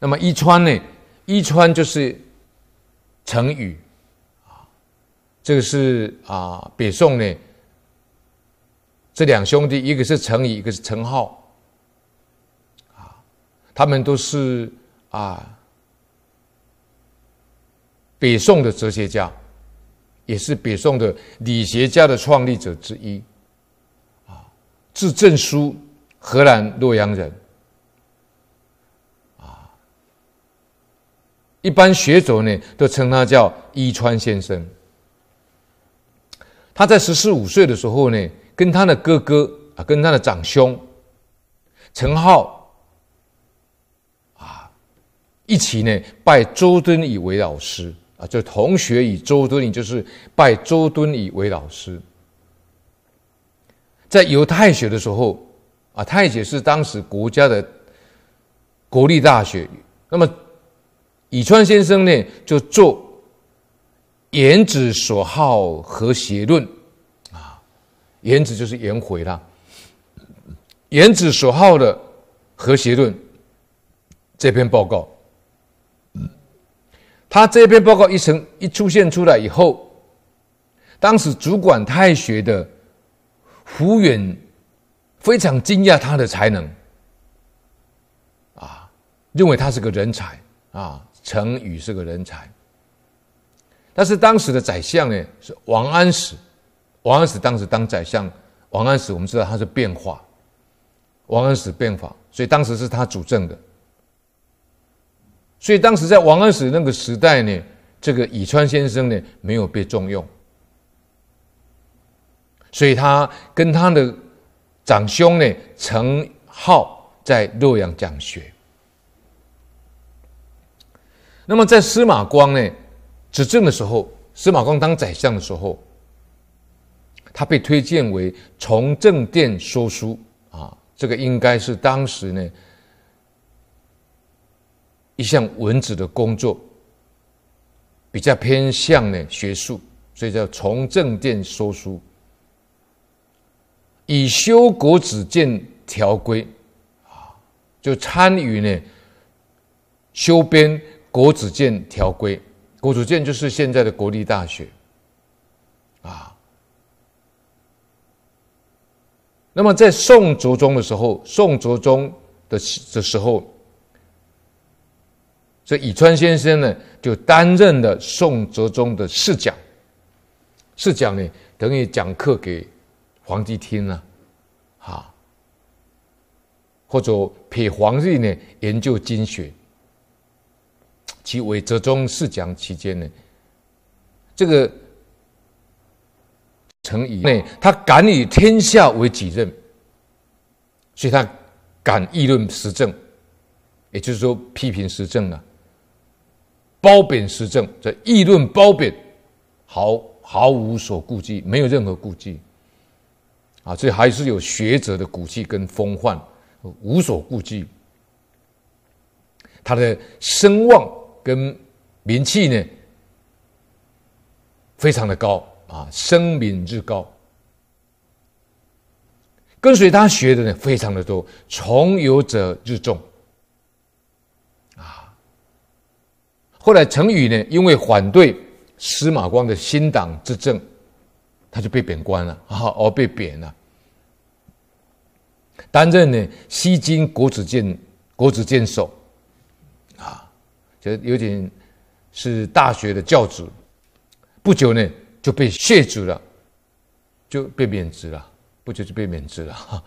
那么伊川呢？伊川就是成语啊，这个是啊，北宋呢这两兄弟，一个是成语，一个是程浩，啊，他们都是啊北宋的哲学家，也是北宋的理学家的创立者之一啊，字正叔，河南洛阳人。一般学者呢，都称他叫伊川先生。他在十四五岁的时候呢，跟他的哥哥啊，跟他的长兄，陈浩，啊，一起呢拜周敦颐为老师啊，就同学以周敦颐，就是拜周敦颐为老师。在游太学的时候啊，太学是当时国家的国立大学，那么。以川先生呢，就做颜子所好和谐论啊，颜子就是颜回啦。颜子所好的和谐论这篇报告，他这篇报告一成一出现出来以后，当时主管太学的胡远非常惊讶他的才能啊，认为他是个人才啊。成语是个人才，但是当时的宰相呢是王安石。王安石当时当宰相，王安石我们知道他是变化，王安石变法，所以当时是他主政的。所以当时在王安石那个时代呢，这个乙川先生呢没有被重用，所以他跟他的长兄呢程颢在洛阳讲学。那么在司马光呢执政的时候，司马光当宰相的时候，他被推荐为从政殿说书啊，这个应该是当时呢一项文职的工作，比较偏向呢学术，所以叫从政殿说书，以修国子监条规啊，就参与呢修编。国子监条规，国子监就是现在的国立大学啊。那么在宋哲宗的时候，宋哲宗的的时候，这乙川先生呢就担任了宋哲宗的侍讲，侍讲呢等于讲课给皇帝听啊，啊，或者陪皇帝呢研究经学。其为哲宗试讲期间呢，这个程以内，他敢以天下为己任，所以他敢议论时政，也就是说批评时政啊，褒贬时政，在议论褒贬，毫毫无所顾忌，没有任何顾忌，啊，这还是有学者的骨气跟风范，无所顾忌，他的声望。跟名气呢，非常的高啊，声名日高。跟随他学的呢，非常的多，从有者日众啊。后来程语呢，因为反对司马光的新党执政，他就被贬官了啊，哦，被贬了，担任呢西京国子监国子监首。就有点是大学的教职，不久呢就被卸职了，就被免职了，不久就被免职了，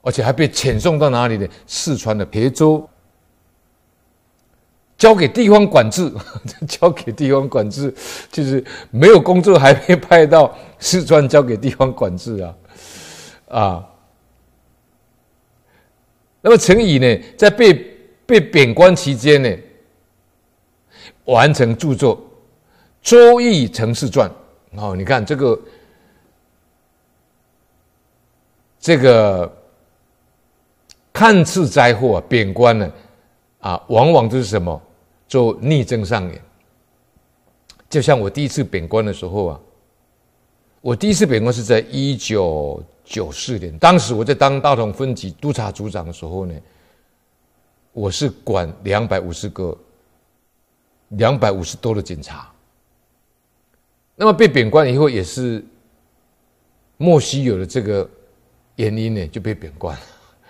而且还被遣送到哪里呢？四川的彭州，交给地方管制，交给地方管制，就是没有工作，还没派到四川，交给地方管制啊，啊。那么陈乙呢，在被被贬官期间呢，完成著作《周易成事传》。哦，你看这个，这个看似灾祸啊，贬官呢，啊，往往都是什么做逆政上演。就像我第一次贬官的时候啊，我第一次贬官是在一九九四年，当时我在当大同分局督察组长的时候呢。我是管两百五十个，两百五十多的警察。那么被贬官以后，也是莫须有的这个原因呢，就被贬官了。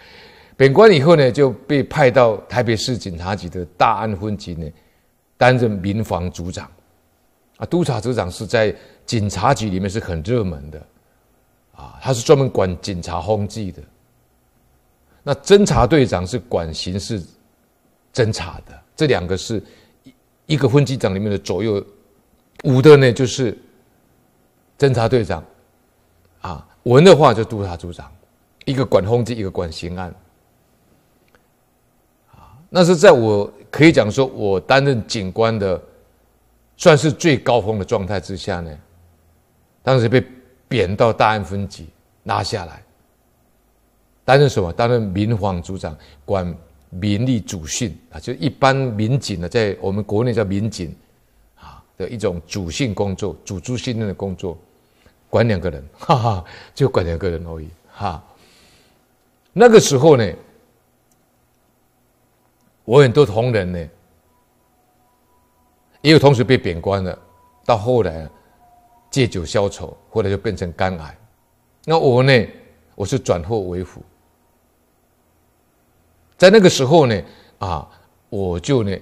贬官以后呢，就被派到台北市警察局的大安分局呢，担任民防组长。啊，督察组长是在警察局里面是很热门的，啊，他是专门管警察风纪的。那侦察队长是管刑事侦查的，这两个是一一个分机长里面的左右武的呢，就是侦察队长啊，文的话就督察组长，一个管轰击，一个管刑案啊。那是在我可以讲说，我担任警官的算是最高峰的状态之下呢，当时被贬到大案分局拿下来。担任什么？担任民防组长，管民力主训啊，就一般民警呢，在我们国内叫民警，啊，的一种主训工作、主助训练的工作，管两个人，哈哈，就管两个人而已，哈。那个时候呢，我很多同仁呢，也有同时被贬官的，到后来啊，借酒消愁，后来就变成肝癌。那我呢，我是转祸为福。在那个时候呢，啊，我就呢，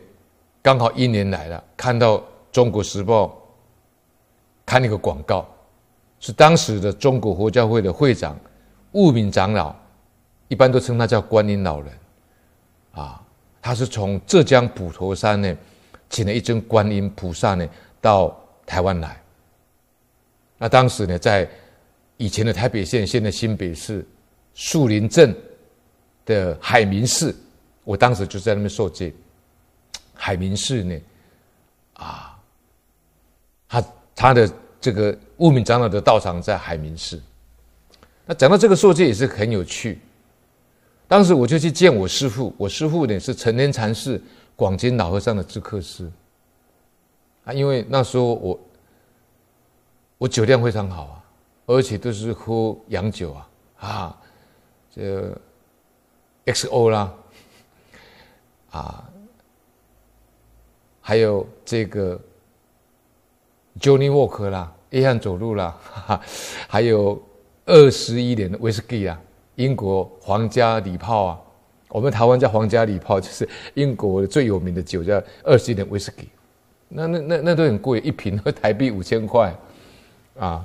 刚好一年来了，看到《中国时报》刊那一个广告，是当时的中国佛教会的会长务敏长老，一般都称他叫观音老人，啊，他是从浙江普陀山呢，请了一尊观音菩萨呢到台湾来，那当时呢，在以前的台北县，现在新北市树林镇。的海明寺，我当时就在那边受戒。海明寺呢，啊，他他的这个务名长老的道场在海明寺。那讲到这个受戒也是很有趣。当时我就去见我师父，我师父呢是成年禅寺广金老和尚的智客师。啊，因为那时候我我酒量非常好啊，而且都是喝洋酒啊，啊，这。xo 啦，啊，还有这个 j o h n n y walk e r 啦，一样走路啦，哈哈，还有二十一年的 whisky 英国皇家礼炮啊，我们台湾叫皇家礼炮，就是英国最有名的酒叫二十一年 whisky，那那那那都很贵，一瓶台币五千块，啊，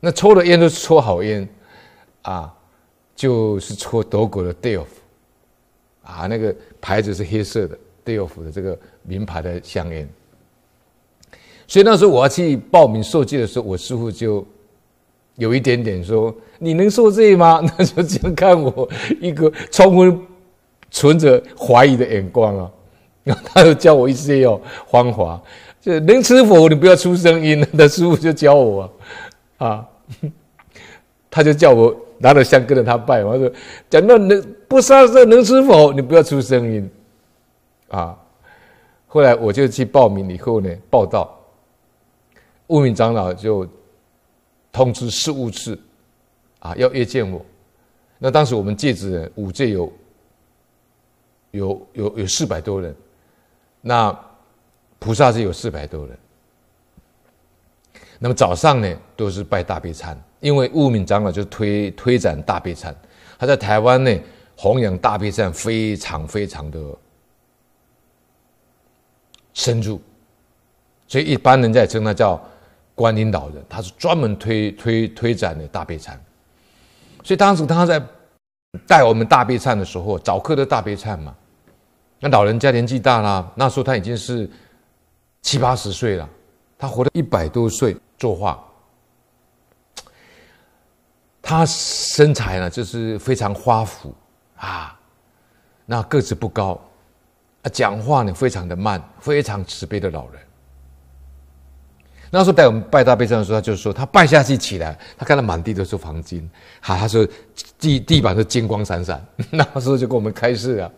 那抽的烟都是抽好烟，啊，就是抽德国的 d e l f 啊，那个牌子是黑色的，戴有福的这个名牌的香烟。所以那时候我要去报名受戒的时候，我师傅就有一点点说：“你能受戒吗？” 那时候就看我一个充分存着怀疑的眼光啊。然后他就教我一些要方法，就能吃否你不要出声音。那师傅就教我啊，他就叫我。拿着香跟着他拜，我说：“讲到能不杀生，能吃佛，你不要出声音，啊。”后来我就去报名以后呢，报道，务名长老就通知事务次，啊，要约见我。那当时我们戒指呢，五戒有有有有四百多人，那菩萨是有四百多人。那么早上呢，都是拜大悲忏。因为雾名长老就推推展大悲忏，他在台湾呢弘扬大悲忏非常非常的深入，所以一般人在称他叫观音老人，他是专门推推推展的大悲忏。所以当时他在带我们大悲忏的时候，早课的大悲忏嘛，那老人家年纪大了，那时候他已经是七八十岁了，他活了一百多岁，作画。他身材呢，就是非常花福啊，那个子不高，啊，讲话呢非常的慢，非常慈悲的老人。那时候带我们拜大悲山的时候，他就说他拜下去起来，他看到满地都是黄金，好，他说地地板都金光闪闪，那时候就跟我们开示啊。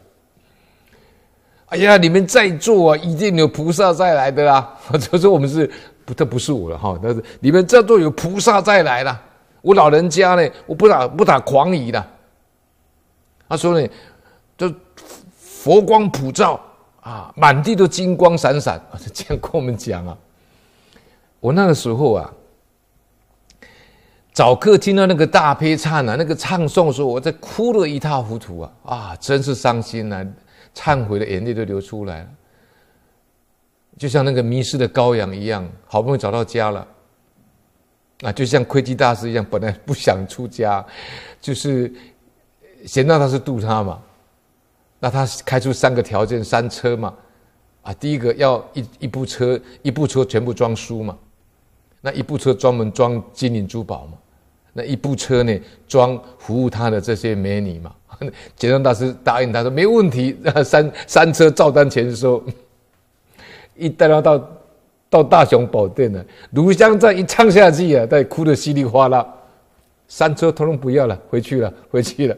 哎呀，你们在座啊，一定有菩萨在来的啦，就说我们是，这不是我了哈，但是你们在座有菩萨在来了。我老人家呢，我不打不打狂语的。他说呢，就佛光普照啊，满地都金光闪闪。这样跟我们讲啊，我那个时候啊，早课听到那个大悲唱啊，那个唱诵的时候，我在哭的一塌糊涂啊啊，真是伤心啊，忏悔的眼泪都流出来了，就像那个迷失的羔羊一样，好不容易找到家了。那就像窥基大师一样，本来不想出家，就是，贤奘他是度他嘛，那他开出三个条件，三车嘛，啊，第一个要一一部车，一部车全部装书嘛，那一部车专门装金银珠宝嘛，那一部车呢装服务他的这些美女嘛，贤奘大师答应他说没问题，三三车照单全收，一带到到。到大雄宝殿了，炉香再一唱下去啊，再哭得稀里哗啦，三车通通不要了，回去了，回去了。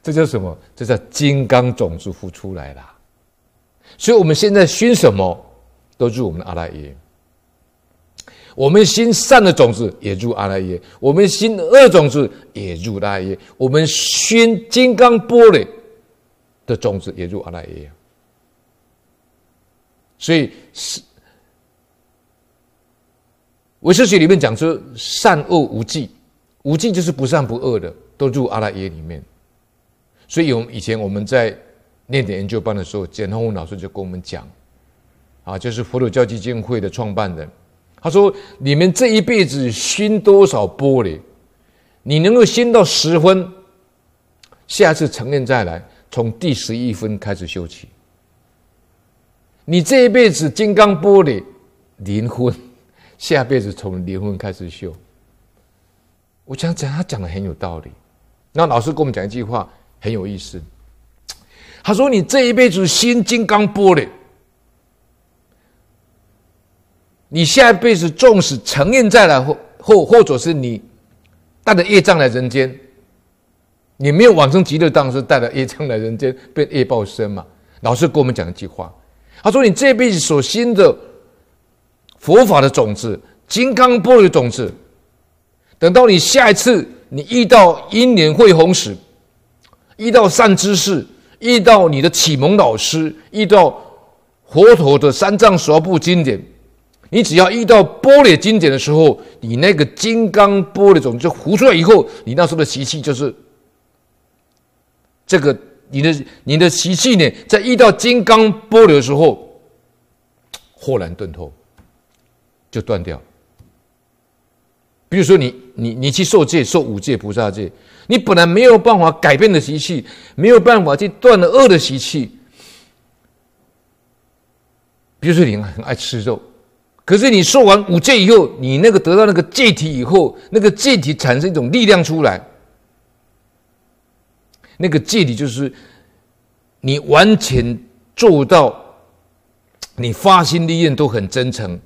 这叫什么？这叫金刚种子孵出来了。所以，我们现在熏什么都入我们阿赖耶，我们熏善的种子也入阿赖耶，我们熏恶种子也入阿赖耶，我们熏金刚波璃的种子也入阿赖耶。所以是。维摄学里面讲说善恶无忌，无忌就是不善不恶的都入阿拉耶里面。所以，我们以前我们在念点研究班的时候，简宏武老师就跟我们讲，啊，就是佛教基金会的创办人，他说：你们这一辈子熏多少玻璃？你能够熏到十分，下次承认再来，从第十一分开始修起。你这一辈子金刚玻璃灵魂。下辈子从灵魂开始修，我讲讲他讲的很有道理。那老师跟我们讲一句话很有意思，他说：“你这一辈子心金刚玻璃。你下一辈子纵使承认在了，或或或者是你带着业障来人间，你没有往生极乐当是带着业障来人间，被业报身嘛。”老师给我们讲一句话，他说：“你这辈子所心的。”佛法的种子，金刚波的种子，等到你下一次你遇到英年会红时，遇到善知识，遇到你的启蒙老师，遇到佛陀的三藏十二部经典，你只要遇到波的经典的时候，你那个金刚波的种子就活出来以后，你那时候的习气就是这个，你的你的习气呢，在遇到金刚波的时候豁然顿透。就断掉。比如说，你你你去受戒，受五戒、菩萨戒，你本来没有办法改变的习气，没有办法去断了恶的习气。比如说，你很爱吃肉，可是你受完五戒以后，你那个得到那个戒体以后，那个戒体产生一种力量出来，那个戒体就是你完全做到，你发心利愿都很真诚。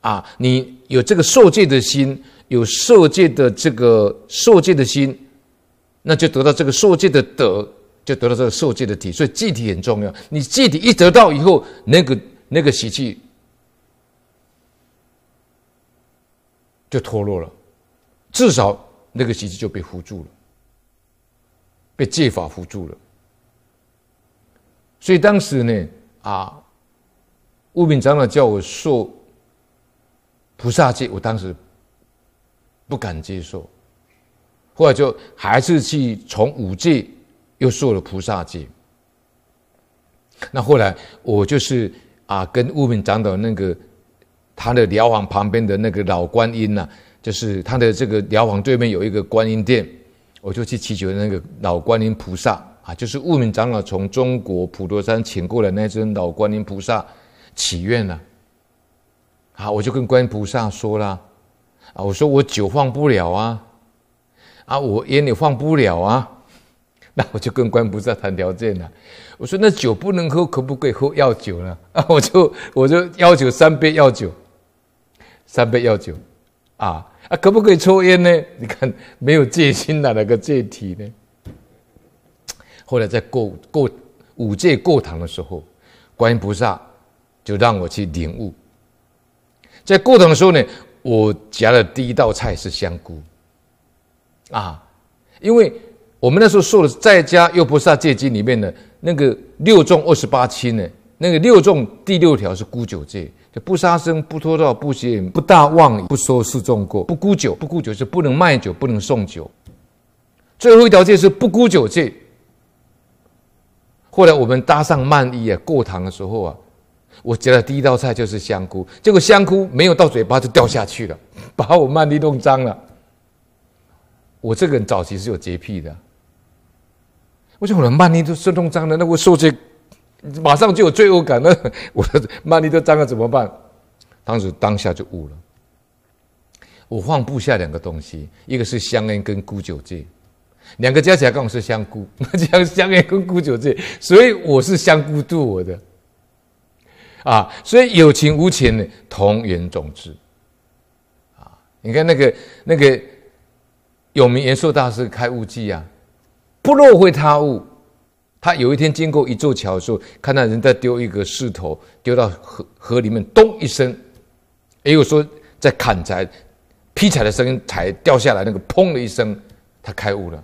啊，你有这个受戒的心，有受戒的这个受戒的心，那就得到这个受戒的德，就得到这个受戒的体，所以具体很重要。你具体一得到以后，那个那个习气就脱落了，至少那个习气就被扶住了，被戒法扶住了。所以当时呢，啊，无敏长老叫我受。菩萨戒，我当时不敢接受，后来就还是去从五戒又受了菩萨戒。那后来我就是啊，跟务敏长老那个他的疗房旁边的那个老观音呐，就是他的这个疗房对面有一个观音殿，我就去祈求那个老观音菩萨啊，就是务敏长老从中国普陀山请过来那尊老观音菩萨，祈愿呐。啊！我就跟观音菩萨说了，啊，我说我酒放不了啊，啊，我烟也放不了啊，那我就跟观音菩萨谈条件了。我说那酒不能喝，可不可以喝药酒呢？啊，我就我就要求三杯药酒，三杯药酒，啊啊，可不可以抽烟呢？你看没有戒心哪，来个戒体呢？后来在过过五戒过堂的时候，观音菩萨就让我去领悟。在过堂的时候呢，我夹的第一道菜是香菇，啊，因为我们那时候受的是在家又不杀戒经里面的那个六重二十八轻呢，那个六重第六条是沽酒戒，就不杀生、不偷盗、不邪淫、不大妄、不说四重过、不沽酒、不沽酒是不能卖酒、不能送酒，最后一条戒是不沽酒戒。后来我们搭上慢衣啊，过堂的时候啊。我觉得第一道菜就是香菇，结果香菇没有到嘴巴就掉下去了，把我曼妮弄脏了。我这个人早期是有洁癖的，我想我的曼妮都是弄脏了，那我受罪，马上就有罪恶感了。我的曼妮都脏了怎么办？当时当下就悟了，我放不下两个东西，一个是香烟跟古酒戒，两个加起来刚好是香菇，那香香烟跟古酒戒，所以我是香菇度我的。啊，所以有情无情的同源种子，啊，你看那个那个有名延寿大师开悟记啊，不落会他悟，他有一天经过一座桥的时候，看到人在丢一个石头丢到河河里面，咚一声，也有说在砍柴劈柴的声音，才掉下来那个砰的一声，他开悟了。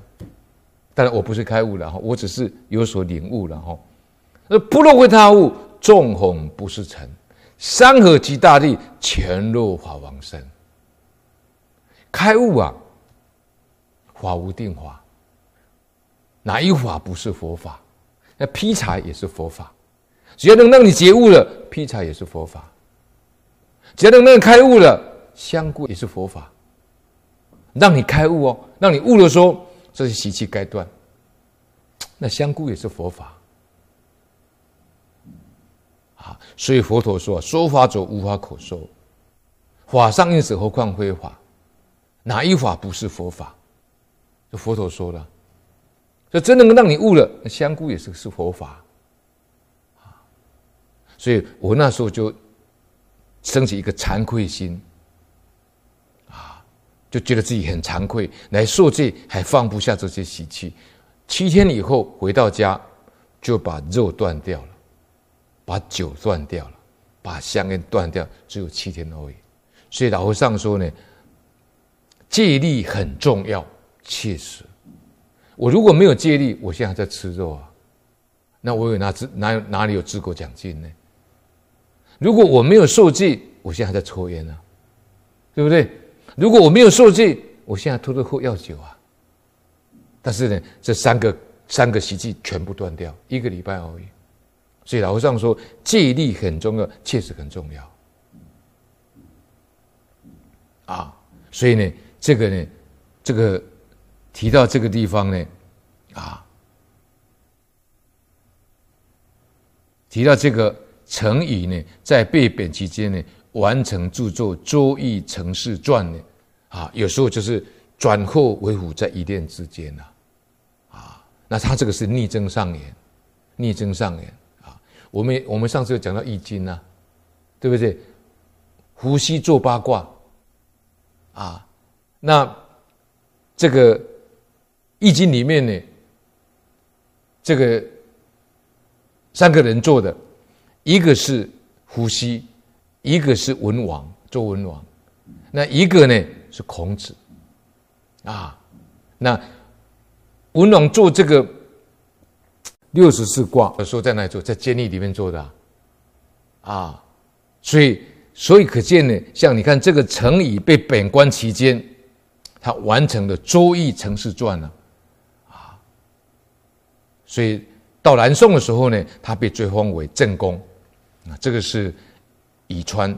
但是我不是开悟了哈，我只是有所领悟了哈。那不落会他悟。纵横不是尘，山河及大地，全入法王身。开悟啊，法无定法。哪一法不是佛法？那劈柴也是佛法，只要能让你觉悟了，劈柴也是佛法。只要能让你开悟了，香菇也是佛法。让你开悟哦，让你悟了说，这是习气该断。那香菇也是佛法。啊，所以佛陀说：“说法者无法可说，法上应时，何况非法？哪一法不是佛法？”这佛陀说了，这真能够让你悟了。香菇也是是佛法啊！所以我那时候就升起一个惭愧心啊，就觉得自己很惭愧，来受戒还放不下这些习气。七天以后回到家，就把肉断掉了。把酒断掉了，把香烟断掉，只有七天而已。所以老和尚说呢，戒力很重要，确实。我如果没有戒力，我现在还在吃肉啊，那我有哪资哪哪里有资格讲金呢？如果我没有受戒，我现在还在抽烟啊，对不对？如果我没有受戒，我现在偷偷喝药酒啊。但是呢，这三个三个习气全部断掉，一个礼拜而已。所以老和尚说戒力很重要，确实很重要。啊，所以呢，这个呢，这个提到这个地方呢，啊，提到这个成语呢，在被贬期间呢，完成著作《周易成事传》呢，啊，有时候就是转祸为福，在一念之间呐，啊，那他这个是逆增上演，逆增上演，我们我们上次有讲到《易经》呐，对不对？伏羲做八卦，啊，那这个《易经》里面呢，这个三个人做的，一个是伏羲，一个是文王，周文王，那一个呢是孔子，啊，那文王做这个。六十四卦，说在那里做，在监狱里面做的啊，所以所以可见呢，像你看这个程颐被贬官期间，他完成了《周易程氏传》呢，啊，所以到南宋的时候呢，他被追封为正公，啊，这个是乙川。